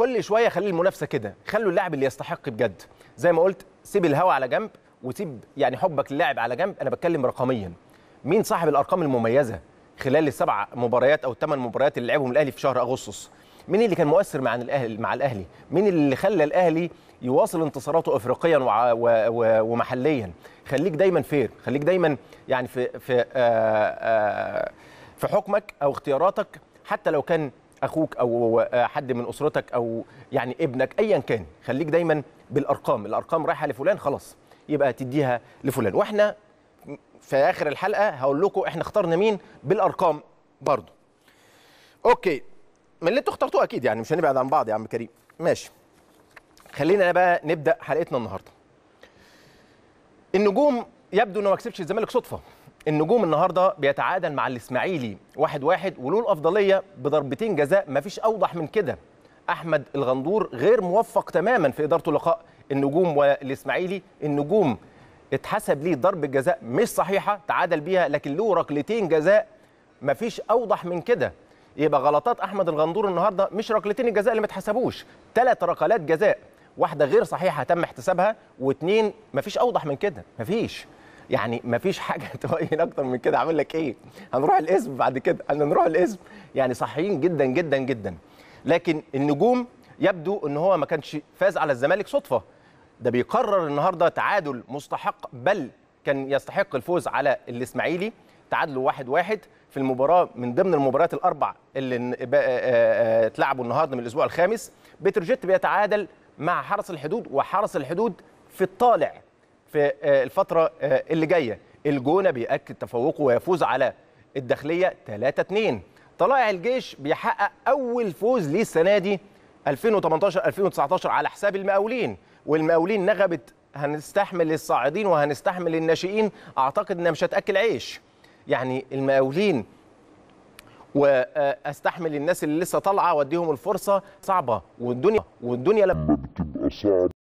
كل شويه خلي المنافسه كده خلوا اللاعب اللي يستحق بجد زي ما قلت سيب الهوا على جنب وسيب يعني حبك للاعب على جنب انا بتكلم رقميا مين صاحب الارقام المميزه خلال السبع مباريات او الثمان مباريات اللي لعبهم الاهلي في شهر اغسطس مين اللي كان مؤثر مع الاهلي مع الاهلي مين اللي خلى الاهلي يواصل انتصاراته افريقيا و... و... و... ومحليا خليك دايما فير خليك دايما يعني في في آ... آه، آ... آه، في حكمك او اختياراتك حتى لو كان اخوك او حد من اسرتك او يعني ابنك ايا كان خليك دايما بالارقام الارقام رايحه لفلان خلاص يبقى تديها لفلان واحنا في اخر الحلقه هقول لكم احنا اخترنا مين بالارقام برضو اوكي من اللي انتوا اخترتوه اكيد يعني مش هنبعد عن بعض يا عم كريم ماشي خلينا بقى نبدا حلقتنا النهارده النجوم يبدو انه ما كسبش الزمالك صدفه النجوم النهارده بيتعادل مع الاسماعيلي 1-1 واحد واحد وله الافضليه بضربتين جزاء ما فيش اوضح من كده احمد الغندور غير موفق تماما في ادارته لقاء النجوم والاسماعيلي النجوم اتحسب ليه ضربه جزاء مش صحيحه تعادل بيها لكن له ركلتين جزاء مفيش اوضح من كده يبقى غلطات احمد الغندور النهارده مش ركلتين الجزاء اللي ما ثلاث ركلات جزاء واحده غير صحيحه تم احتسابها واثنين مفيش اوضح من كده مفيش يعني ما فيش حاجه تبين اكتر من كده عامل لك ايه هنروح الاسم بعد كده هنروح الاسم يعني صحيين جدا جدا جدا لكن النجوم يبدو ان هو ما كانش فاز على الزمالك صدفه ده بيقرر النهارده تعادل مستحق بل كان يستحق الفوز على الاسماعيلي تعادلوا واحد واحد في المباراه من ضمن المباريات الاربع اللي آه، آه، آه، اتلعبوا النهارده من الاسبوع الخامس بتروجيت بيتعادل مع حرس الحدود وحرس الحدود في الطالع في آه، الفتره آه، اللي جايه الجونه بياكد تفوقه ويفوز على الداخليه 3 2 طلائع الجيش بيحقق اول فوز ليه السنه دي 2018 2019 على حساب المقاولين والمقاولين نغبت هنستحمل الصاعدين وهنستحمل الناشئين اعتقد انها مش هتاكل عيش يعني المقاولين واستحمل آه، الناس اللي لسه طالعه واديهم الفرصه صعبه والدنيا والدنيا لما بتبقى صعبه